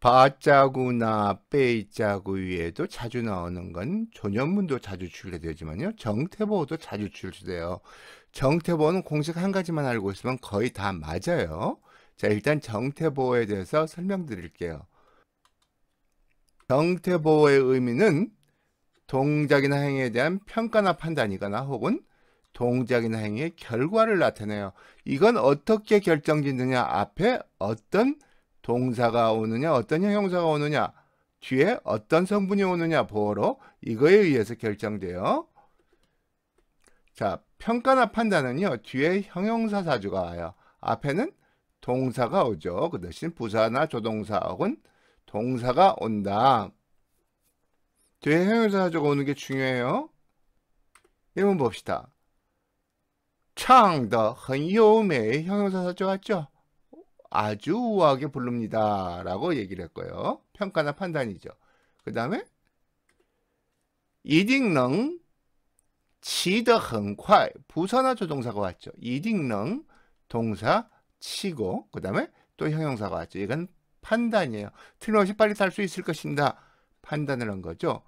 바자구나 빼자구 위에도 자주 나오는 건 조년문도 자주 출제되지만요. 정태보도 자주 출제돼요. 정태보는 공식 한 가지만 알고 있으면 거의 다 맞아요. 자 일단 정태보에 대해서 설명드릴게요. 정태보의 의미는 동작이나 행위에 대한 평가나 판단이거나 혹은 동작이나 행위의 결과를 나타내요. 이건 어떻게 결정짓느냐 앞에 어떤 동사가 오느냐 어떤 형용사가 오느냐 뒤에 어떤 성분이 오느냐 보호로 이거에 의해서 결정돼요. 자 평가나 판단은요 뒤에 형용사 사주가 와요. 앞에는 동사가 오죠. 그 대신 부사나 조동사 혹은 동사가 온다. 뒤에 형용사 사주가 오는 게 중요해요. 1번 봅시다. 창더흔很优美형용사 사주 왔죠? 아주 우아하게 부릅니다. 라고 얘기를 했고요. 평가나 판단이죠. 그 다음에 이定能치더흥快 부사나 조동사가 왔죠. 이定能 동사 치고 그 다음에 또 형용사가 왔죠. 이건 판단이에요. 틀림없이 빨리 탈 수 있을 것인다. 판단을 한 거죠.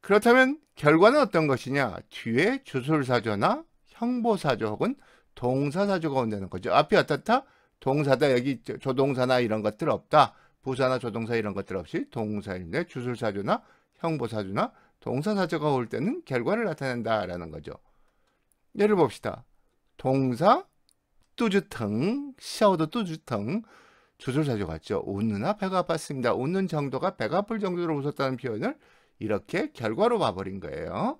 그렇다면 결과는 어떤 것이냐? 뒤에 주술사조나 형보사조 혹은 동사사조가 온다는 거죠. 앞이 어떻다? 동사다. 여기 조동사나 이런 것들 없다. 부사나 조동사 이런 것들 없이 동사인데 주술사조나 형보사조나 동사사조가 올 때는 결과를 나타낸다라는 거죠. 예를 봅시다. 동사 뚜주텅 샤워도 뚜주텅 주술사조 같죠. 웃느나 배가 아팠습니다. 웃는 정도가 배가 아플 정도로 웃었다는 표현을 이렇게 결과로 봐버린 거예요.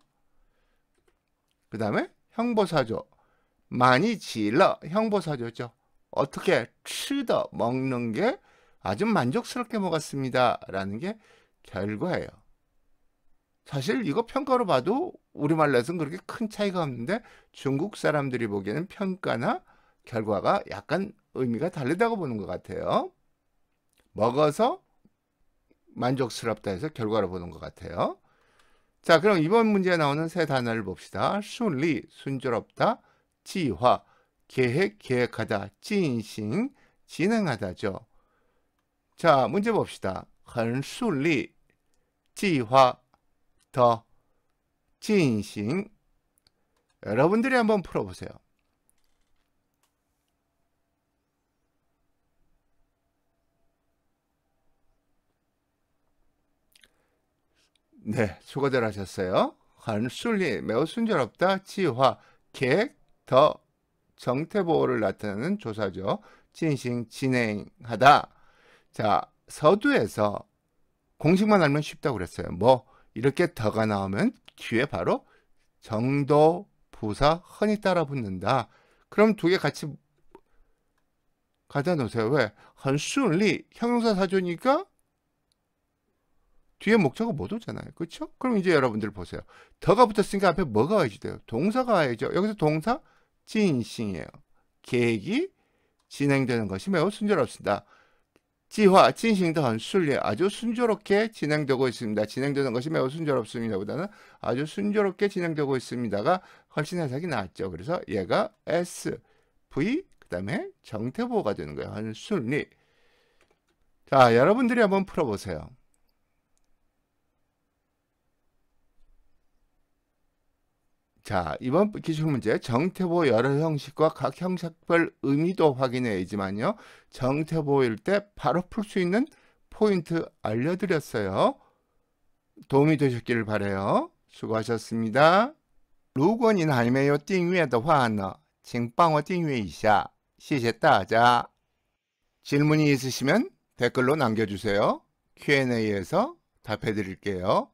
그 다음에 형보사조 많이 질러 형보사조죠. 어떻게 치더 먹는 게 아주 만족스럽게 먹었습니다. 라는 게 결과예요. 사실 이거 평가로 봐도 우리말 로서는 그렇게 큰 차이가 없는데 중국 사람들이 보기에는 평가나 결과가 약간 의미가 다르다고 보는 것 같아요. 먹어서 만족스럽다 해서 결과를 보는 것 같아요. 자, 그럼 이번 문제에 나오는 세 단어를 봅시다. 순리, 순조롭다, 지화, 계획, 계획하다, 진행, 진행하다죠. 자, 문제 봅시다. 很顺利, 지화, 더, 진행. 여러분들이 한번 풀어보세요. 네, 수고들 하셨어요. 한순리 매우 순조롭다. 지화, 계획, 더 정태보호를 나타내는 조사죠. 진행, 진행하다. 자, 서두에서 공식만 알면 쉽다고 그랬어요. 뭐 이렇게 더가 나오면 뒤에 바로 정도, 부사, 헌이 따라 붙는다. 그럼 두 개 같이 가다 놓으세요. 왜? 헌순리 형용사 사조니까 뒤에 목적은 못 오잖아요. 그렇죠? 그럼 이제 여러분들 보세요. 더가 붙었으니까 앞에 뭐가 와야지 돼요? 동사가 와야죠. 여기서 동사 진싱이에요. 계획이 진행되는 것이 매우 순조롭습니다. 지화, 진싱도 순리 아주 순조롭게 진행되고 있습니다. 진행되는 것이 매우 순조롭습니다. 보다는 아주 순조롭게 진행되고 있습니다가 훨씬 해석이 낫죠. 그래서 얘가 S, V, 그 다음에 정태보호가 되는 거예요. 한 순리. 자, 여러분들이 한번 풀어보세요. 자, 이번 기출 문제 정태보 여러 형식과 각 형식별 의미도 확인해야지만요. 정태보일 때 바로 풀 수 있는 포인트 알려드렸어요. 도움이 되셨기를 바래요. 수고하셨습니다. 건인如메요띵위에订화的话呢방어 띵위에이샤 시谢따자 질문이 있으시면 댓글로 남겨주세요. Q&A에서 답해드릴게요.